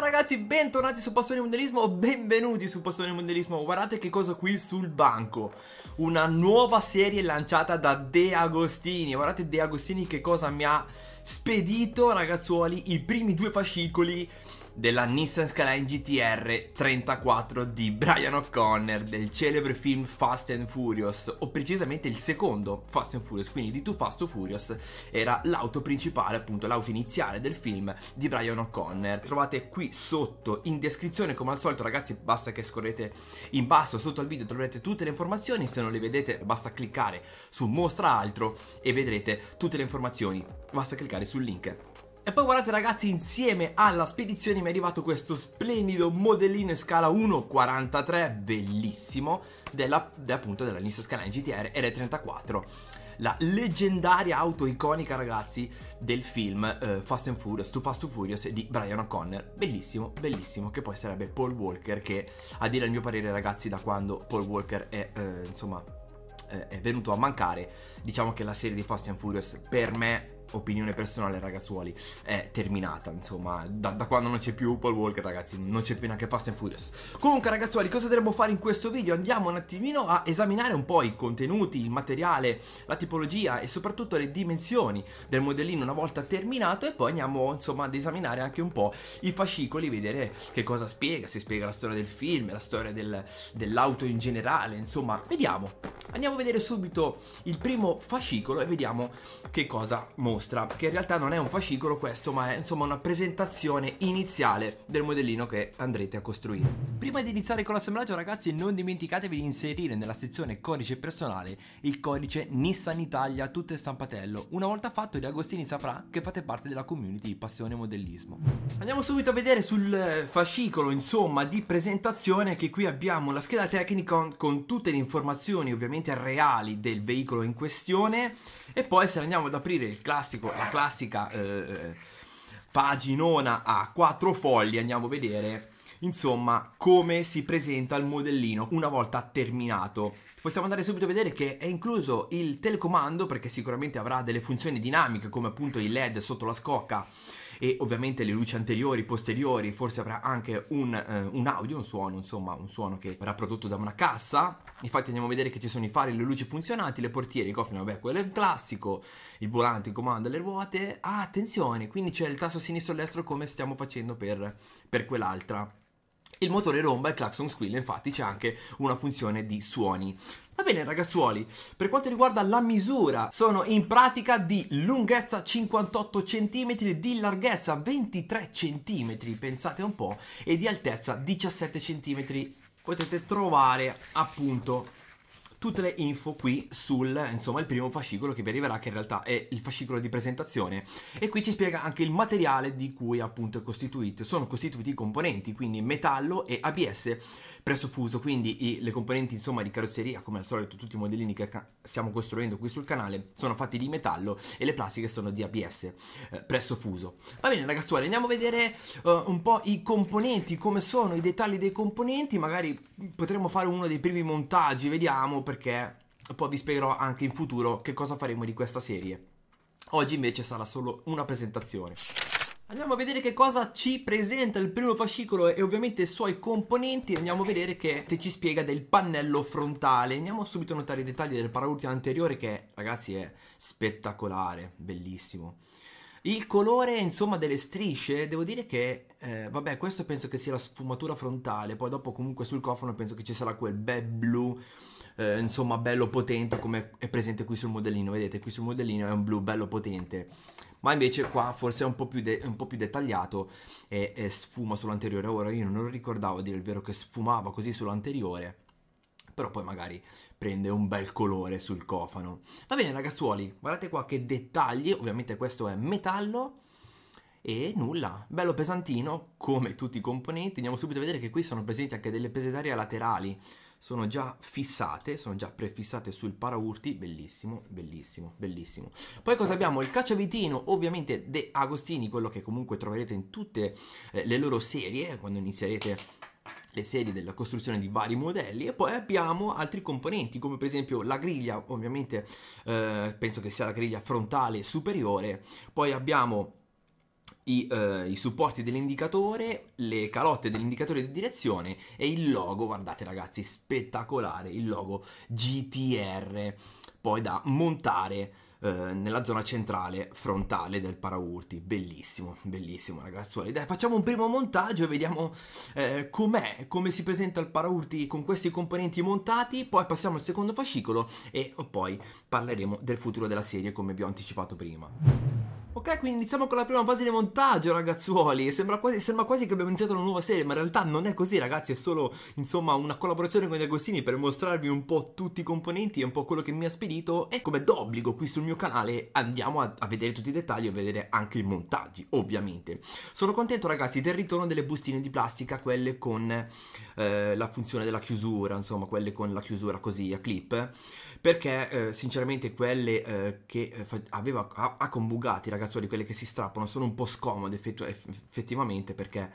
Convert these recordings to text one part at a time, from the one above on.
Ciao ragazzi, bentornati su Pastore Mondialismo benvenuti su Pastore Mondialismo. Guardate che cosa qui sul banco. Una nuova serie lanciata da De Agostini. Guardate De Agostini che cosa mi ha spedito, ragazzuoli, i primi due fascicoli della Nissan Skyline GTR 34 di Brian O'Connor del celebre film Fast and Furious o precisamente il secondo Fast and Furious quindi di Too Fast to Furious era l'auto principale appunto l'auto iniziale del film di Brian O'Connor trovate qui sotto in descrizione come al solito ragazzi basta che scorrete in basso sotto al video troverete tutte le informazioni se non le vedete basta cliccare su mostra altro e vedrete tutte le informazioni basta cliccare sul link e poi guardate ragazzi insieme alla spedizione mi è arrivato questo splendido modellino in scala 1.43 bellissimo della, appunto della scala in GTR R34 la leggendaria auto iconica ragazzi del film eh, Fast and Furious, Too Fast to Furious di Brian O'Connor, bellissimo, bellissimo, che poi sarebbe Paul Walker che a dire il mio parere ragazzi da quando Paul Walker è eh, insomma eh, è venuto a mancare, diciamo che la serie di Fast and Furious per me opinione personale ragazzuoli, è terminata, insomma, da, da quando non c'è più Paul Walker ragazzi, non c'è più neanche Fast and Furious. Comunque ragazzuoli, cosa dovremmo fare in questo video? Andiamo un attimino a esaminare un po' i contenuti, il materiale, la tipologia e soprattutto le dimensioni del modellino una volta terminato e poi andiamo insomma ad esaminare anche un po' i fascicoli, vedere che cosa spiega, se spiega la storia del film, la storia del, dell'auto in generale, insomma, vediamo. Andiamo a vedere subito il primo fascicolo e vediamo che cosa mostra mostra, che in realtà non è un fascicolo questo, ma è insomma una presentazione iniziale del modellino che andrete a costruire. Prima di iniziare con l'assemblaggio ragazzi non dimenticatevi di inserire nella sezione codice personale il codice Nissan Italia tutto in stampatello. Una volta fatto gli agostini saprà che fate parte della community di Passione Modellismo. Andiamo subito a vedere sul eh, fascicolo insomma di presentazione che qui abbiamo la scheda tecnica con tutte le informazioni ovviamente reali del veicolo in questione e poi se andiamo ad aprire il classico classico, la classica eh, eh, paginona a quattro fogli, andiamo a vedere insomma come si presenta il modellino una volta terminato. Possiamo andare subito a vedere che è incluso il telecomando perché sicuramente avrà delle funzioni dinamiche come appunto il LED sotto la scocca e ovviamente le luci anteriori, posteriori, forse avrà anche un, eh, un audio, un suono, insomma un suono che verrà prodotto da una cassa. Infatti andiamo a vedere che ci sono i fari, le luci funzionanti, le portiere, i cofani, vabbè quello è il classico, il volante, il comando, le ruote. Ah, attenzione, quindi c'è il tasto sinistro e destro come stiamo facendo per, per quell'altra il motore romba e il claxon squilla, infatti c'è anche una funzione di suoni. Va bene ragazzuoli, per quanto riguarda la misura, sono in pratica di lunghezza 58 cm, di larghezza 23 cm, pensate un po', e di altezza 17 cm. Potete trovare appunto tutte le info qui sul, insomma, il primo fascicolo che vi arriverà, che in realtà è il fascicolo di presentazione. E qui ci spiega anche il materiale di cui appunto è costituito. Sono costituiti i componenti, quindi metallo e ABS presso fuso quindi i, le componenti insomma di carrozzeria, come al solito tutti i modellini che stiamo costruendo qui sul canale, sono fatti di metallo e le plastiche sono di ABS eh, fuso Va bene ragazzuoli, andiamo a vedere uh, un po' i componenti, come sono i dettagli dei componenti, magari potremmo fare uno dei primi montaggi, vediamo perché poi vi spiegherò anche in futuro che cosa faremo di questa serie. Oggi invece sarà solo una presentazione. Andiamo a vedere che cosa ci presenta il primo fascicolo e ovviamente i suoi componenti. Andiamo a vedere che ci spiega del pannello frontale. Andiamo subito a notare i dettagli del paraurti anteriore che ragazzi è spettacolare, bellissimo. Il colore insomma delle strisce, devo dire che, eh, vabbè questo penso che sia la sfumatura frontale, poi dopo comunque sul cofano penso che ci sarà quel bel blu eh, insomma bello potente come è presente qui sul modellino, vedete qui sul modellino è un blu bello potente ma invece qua forse è un po' più, de un po più dettagliato e, e sfuma sull'anteriore. Ora io non lo ricordavo dire il vero che sfumava così sull'anteriore, però poi magari prende un bel colore sul cofano. Va bene ragazzuoli, guardate qua che dettagli, ovviamente questo è metallo e nulla, bello pesantino come tutti i componenti. Andiamo subito a vedere che qui sono presenti anche delle pese d'aria laterali sono già fissate, sono già prefissate sul paraurti, bellissimo, bellissimo, bellissimo. Poi cosa abbiamo? Il cacciavitino, ovviamente De Agostini, quello che comunque troverete in tutte eh, le loro serie, eh, quando inizierete le serie della costruzione di vari modelli e poi abbiamo altri componenti come per esempio la griglia ovviamente eh, penso che sia la griglia frontale superiore poi abbiamo i, uh, i, supporti dell'indicatore, le calotte dell'indicatore di direzione e il logo, guardate ragazzi, spettacolare, il logo GTR, poi da montare uh, nella zona centrale frontale del paraurti, bellissimo, bellissimo ragazzuoli. Dai, facciamo un primo montaggio e vediamo uh, com'è, come si presenta il paraurti con questi componenti montati, poi passiamo al secondo fascicolo e poi parleremo del futuro della serie come vi ho anticipato prima. Ok, quindi iniziamo con la prima fase di montaggio, ragazzuoli. Sembra quasi, sembra quasi, che abbiamo iniziato una nuova serie, ma in realtà non è così, ragazzi. È solo, insomma, una collaborazione con gli Agostini per mostrarvi un po' tutti i componenti e un po' quello che mi ha spedito. E come d'obbligo qui sul mio canale andiamo a, a vedere tutti i dettagli e a vedere anche i montaggi, ovviamente. Sono contento, ragazzi, del ritorno delle bustine di plastica, quelle con eh, la funzione della chiusura, insomma, quelle con la chiusura così a clip. Perché, eh, sinceramente, quelle eh, che eh, aveva a, a combugati, ragazzi canzoni, quelle che si strappano, sono un po' scomode effettivamente perché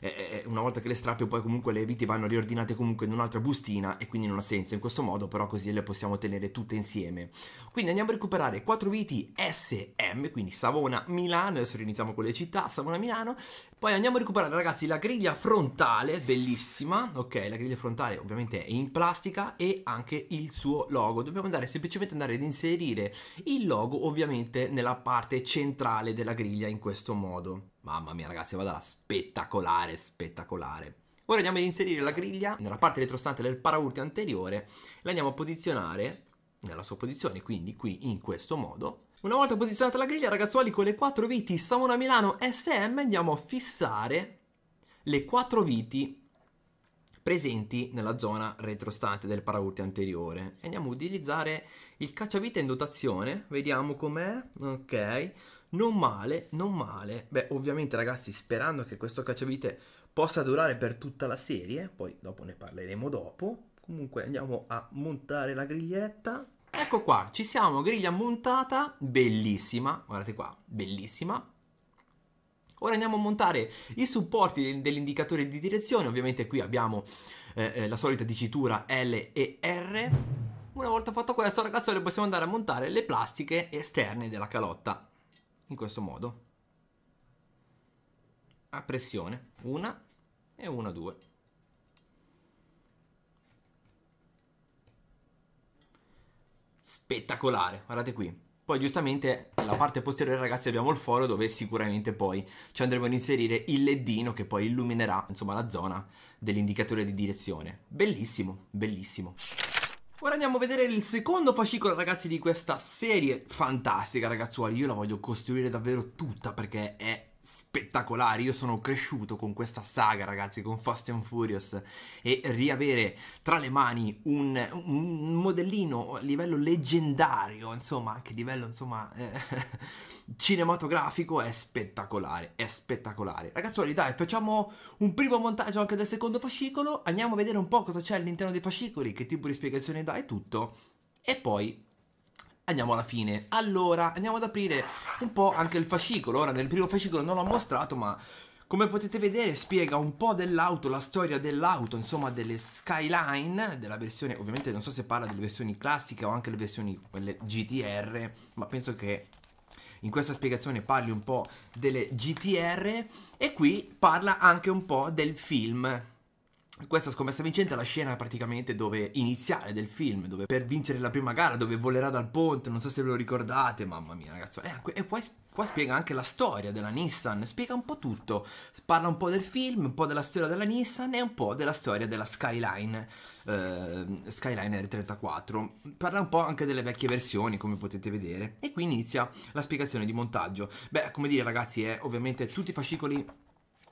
eh, una volta che le strappi poi comunque le viti vanno riordinate comunque in un'altra bustina e quindi non ha senso in questo modo, però così le possiamo tenere tutte insieme. Quindi andiamo a recuperare 4 viti SM, quindi Savona, Milano, adesso riniziamo con le città, Savona, Milano, poi andiamo a recuperare ragazzi la griglia frontale, bellissima, ok, la griglia frontale ovviamente è in plastica e anche il suo logo, dobbiamo andare semplicemente andare ad inserire il logo ovviamente nella parte centrale della griglia in questo modo. Mamma mia ragazzi, vada là, spettacolare, spettacolare. Ora andiamo ad inserire la griglia nella parte retrostante del paraurti anteriore, la andiamo a posizionare nella sua posizione, quindi qui in questo modo. Una volta posizionata la griglia, ragazzuoli, con le quattro viti Savona Milano SM andiamo a fissare le quattro viti presenti nella zona retrostante del paraurti anteriore. Andiamo a utilizzare il cacciavite in dotazione, vediamo com'è, ok, non male, non male. Beh, ovviamente ragazzi, sperando che questo cacciavite possa durare per tutta la serie, poi dopo ne parleremo dopo. Comunque andiamo a montare la griglietta. Ecco qua, ci siamo, griglia montata, bellissima, guardate qua, bellissima. Ora andiamo a montare i supporti dell'indicatore di direzione, ovviamente qui abbiamo eh, eh la solita dicitura L e R. Una volta fatto questo ragazzi possiamo andare a montare le plastiche esterne della calotta in questo modo a pressione una e una due spettacolare guardate qui poi giustamente nella parte posteriore ragazzi abbiamo il foro dove sicuramente poi ci andremo ad inserire il leddino che poi illuminerà insomma la zona dell'indicatore di direzione. Bellissimo, bellissimo. Ora andiamo a vedere il secondo fascicolo ragazzi di questa serie fantastica ragazzuoli, io la voglio costruire davvero tutta perché è spettacolari. Io sono cresciuto con questa saga, ragazzi, con Fast and Furious e riavere tra le mani un, un modellino a livello leggendario, insomma, anche a livello, insomma, eh, cinematografico è spettacolare, è spettacolare. Ragazzi, dai, facciamo un primo montaggio anche del secondo fascicolo, andiamo a vedere un po' cosa c'è all'interno dei fascicoli, che tipo di spiegazioni dà e tutto e poi andiamo alla fine. Allora, andiamo ad aprire un po' anche il fascicolo. Ora, nel primo fascicolo non l'ho mostrato, ma come potete vedere spiega un po' dell'auto, la storia dell'auto, insomma delle Skyline, della versione, ovviamente non so se parla delle versioni classiche o anche le versioni quelle GTR, ma penso che in questa spiegazione parli un po' delle GTR e qui parla anche un po' del film questa scommessa vincente è la scena praticamente dove iniziale del film, dove per vincere la prima gara, dove volerà dal ponte, non so se ve lo ricordate, mamma mia ragazzi. Eh, e poi qua spiega anche la storia della Nissan, spiega un po' tutto, parla un po' del film, un po' della storia della Nissan e un po' della storia della Skyline, eh, Skyline R34. Parla un po' anche delle vecchie versioni, come potete vedere. E qui inizia la spiegazione di montaggio. Beh, come dire ragazzi, è eh, ovviamente tutti i fascicoli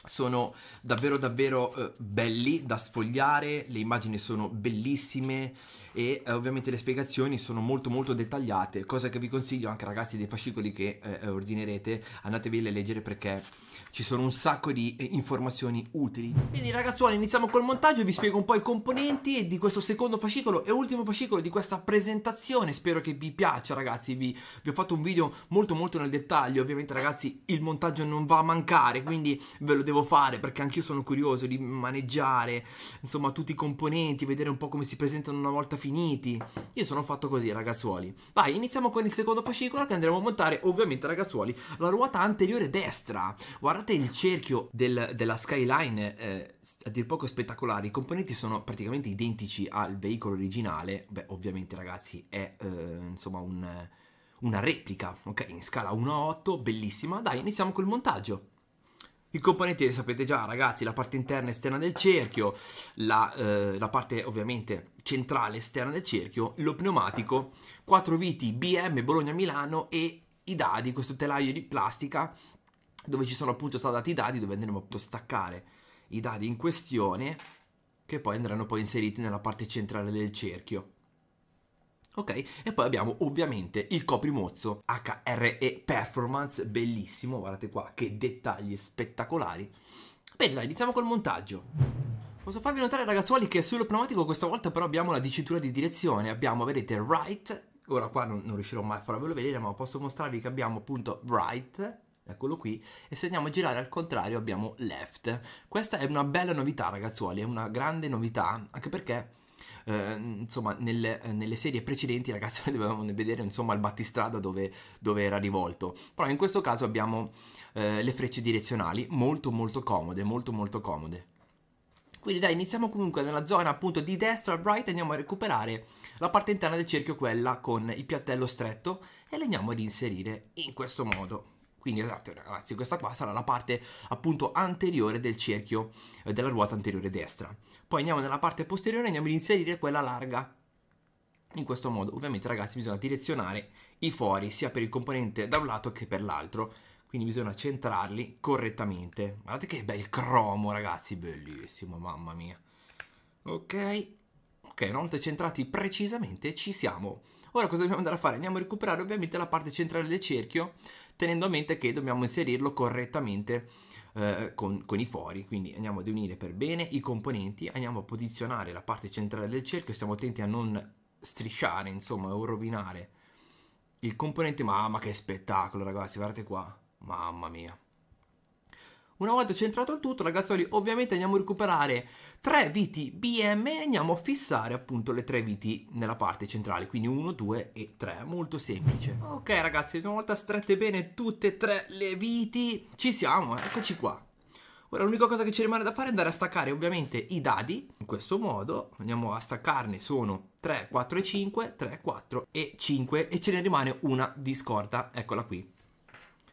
sono davvero davvero eh, belli da sfogliare, le immagini sono bellissime e eh, ovviamente le spiegazioni sono molto molto dettagliate, cosa che vi consiglio anche ragazzi dei fascicoli che eh, ordinerete, andatevi a leggere perché ci sono un sacco di eh, informazioni utili. Quindi ragazzuoli iniziamo col montaggio, vi spiego un po' i componenti di questo secondo fascicolo e ultimo fascicolo di questa presentazione, spero che vi piaccia ragazzi, vi, vi ho fatto un video molto molto nel dettaglio, ovviamente ragazzi il montaggio non va a mancare, quindi ve lo devo fare perché anch'io sono curioso di maneggiare insomma tutti i componenti, vedere un po' come si presentano una volta finiti. Io sono fatto così ragazzuoli. Vai, iniziamo con il secondo fascicolo che andremo a montare ovviamente ragazzuoli la ruota anteriore destra. Guardate guardate il cerchio del, della skyline, eh, a dir poco spettacolare, i componenti sono praticamente identici al veicolo originale, beh ovviamente ragazzi è eh, insomma un, una replica, ok? In scala 1 a 8, bellissima, dai iniziamo col montaggio. I componenti eh, sapete già ragazzi, la parte interna e esterna del cerchio, la, eh, la, parte ovviamente centrale esterna del cerchio, lo pneumatico, 4 viti BM Bologna-Milano e i dadi, questo telaio di plastica dove ci sono appunto stati i dati dove andremo appunto a staccare i dati in questione che poi andranno poi inseriti nella parte centrale del cerchio. Ok? E poi abbiamo ovviamente il coprimozzo HRE Performance, bellissimo, guardate qua, che dettagli spettacolari. Bene, dai, iniziamo col montaggio. Posso farvi notare ragazzuoli che sullo pneumatico questa volta però abbiamo la dicitura di direzione, abbiamo, vedete, right, ora qua non, non riuscirò mai a farvelo vedere ma posso mostrarvi che abbiamo appunto right, eccolo qui, e se andiamo a girare al contrario abbiamo left. Questa è una bella novità ragazzuoli, è una grande novità, anche perché... Eh, insomma, nelle, nelle, serie precedenti, ragazzi, dovevamo vedere insomma il battistrada dove, dove era rivolto. Però in questo caso abbiamo eh, le frecce direzionali molto molto comode, molto molto comode. Quindi dai, iniziamo comunque nella zona appunto di destra al right, andiamo a recuperare la parte interna del cerchio, quella con il piattello stretto, e la andiamo ad inserire in questo modo. Quindi esatto ragazzi, questa qua sarà la parte appunto anteriore del cerchio eh, della ruota anteriore destra. Poi andiamo nella parte posteriore e andiamo ad inserire quella larga. In questo modo ovviamente ragazzi bisogna direzionare i fori sia per il componente da un lato che per l'altro. Quindi bisogna centrarli correttamente. Guardate che bel cromo ragazzi, bellissimo, mamma mia. Ok, ok, una volta centrati precisamente ci siamo. Ora cosa dobbiamo andare a fare? Andiamo a recuperare ovviamente la parte centrale del cerchio, tenendo a mente che dobbiamo inserirlo correttamente eh, con, con, i fori. Quindi andiamo ad unire per bene i componenti, andiamo a posizionare la parte centrale del cerchio, stiamo attenti a non strisciare, insomma, o rovinare il componente. Mamma che spettacolo ragazzi, guardate qua, mamma mia. Una volta centrato il tutto, ragazzoli, ovviamente andiamo a recuperare tre viti BM e andiamo a fissare appunto le tre viti nella parte centrale, quindi 1, 2 e 3, molto semplice. Ok ragazzi, una volta strette bene tutte e tre le viti, ci siamo, eh. eccoci qua. Ora l'unica cosa che ci rimane da fare è andare a staccare ovviamente i dadi, in questo modo andiamo a staccarne, sono 3, 4 e 5, 3, 4 e 5 e ce ne rimane una di scorta, eccola qui.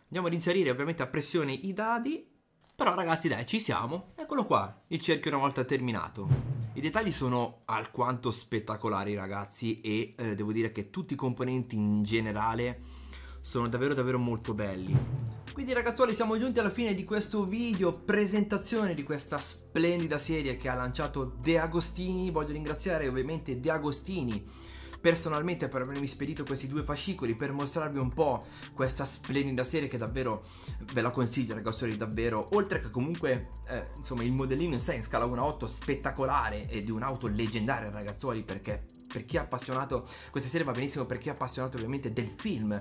Andiamo ad inserire ovviamente a pressione i dadi però ragazzi dai, ci siamo. Eccolo qua, il cerchio una volta terminato. I dettagli sono alquanto spettacolari ragazzi e eh, devo dire che tutti i componenti in generale sono davvero davvero molto belli. Quindi ragazzuoli siamo giunti alla fine di questo video presentazione di questa splendida serie che ha lanciato De Agostini. Voglio ringraziare ovviamente De Agostini personalmente per avermi spedito questi due fascicoli per mostrarvi un po' questa splendida serie che davvero ve la consiglio ragazzi davvero oltre che comunque eh, insomma il modellino in sé in scala 1.8 spettacolare e di un'auto leggendaria ragazzuoli perché per chi è appassionato questa serie va benissimo per chi è appassionato ovviamente del film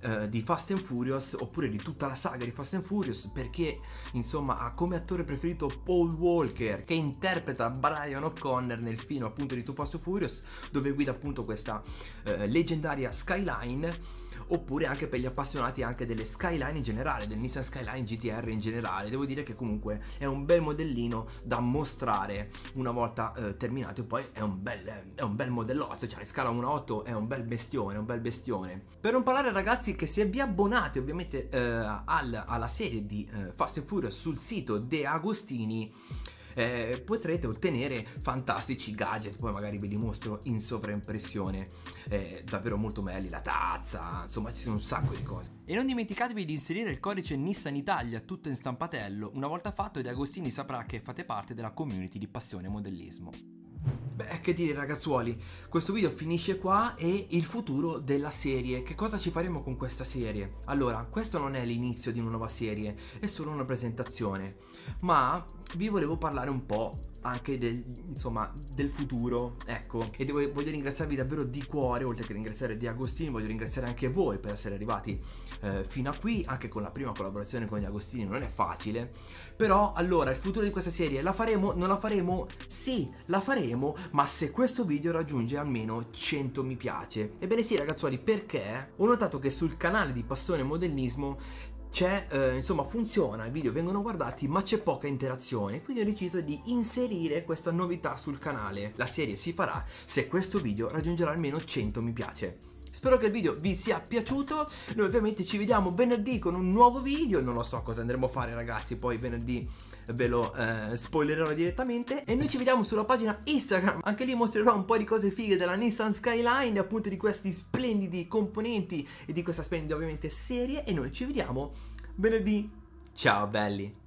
eh, di Fast and Furious oppure di tutta la saga di Fast and Furious perché insomma ha come attore preferito Paul Walker che interpreta Brian O'Connor nel film appunto di Too Fast and Furious dove guida appunto questa questa eh, leggendaria Skyline oppure anche per gli appassionati anche delle Skyline in generale, del Nissan Skyline GTR in generale. Devo dire che comunque è un bel modellino da mostrare una volta eh, terminato e poi è un bel, è un bel modellozzo, cioè in scala 1.8 è un bel bestione, un bel bestione. Per non parlare ragazzi che se vi abbonate ovviamente eh, al, alla serie di eh, Fast and Furious sul sito De Agostini eh, potrete ottenere fantastici gadget, poi magari ve li mostro in sovraimpressione, eh, davvero molto belli, la tazza, insomma ci sono un sacco di cose. E non dimenticatevi di inserire il codice Nissan Italia tutto in stampatello, una volta fatto De Agostini saprà che fate parte della community di Passione Modellismo. Beh, che dire ragazzuoli, questo video finisce qua e il futuro della serie. Che cosa ci faremo con questa serie? Allora, questo non è l'inizio di una nuova serie, è solo una presentazione ma vi volevo parlare un po' anche del, insomma, del futuro, ecco, e devo, voglio ringraziarvi davvero di cuore, oltre che ringraziare Di Agostini, voglio ringraziare anche voi per essere arrivati eh, fino a qui, anche con la prima collaborazione con Di Agostini non è facile, però allora il futuro di questa serie la faremo, non la faremo, sì, la faremo, ma se questo video raggiunge almeno 100 mi piace. Ebbene sì ragazzuoli, perché ho notato che sul canale di Passione Modellismo eh, insomma, funziona, i video vengono guardati, ma c'è poca interazione, quindi ho deciso di inserire questa novità sul canale. La serie si farà se questo video raggiungerà almeno 100 mi piace. Spero che il video vi sia piaciuto, noi ovviamente ci vediamo venerdì con un nuovo video, non lo so cosa andremo a fare ragazzi, poi venerdì ve lo eh, spoilerò direttamente e noi ci vediamo sulla pagina Instagram, anche lì mostrerò un po' di cose fighe della Nissan Skyline, appunto di questi splendidi componenti e di questa splendida ovviamente serie e noi ci vediamo venerdì. Ciao belli!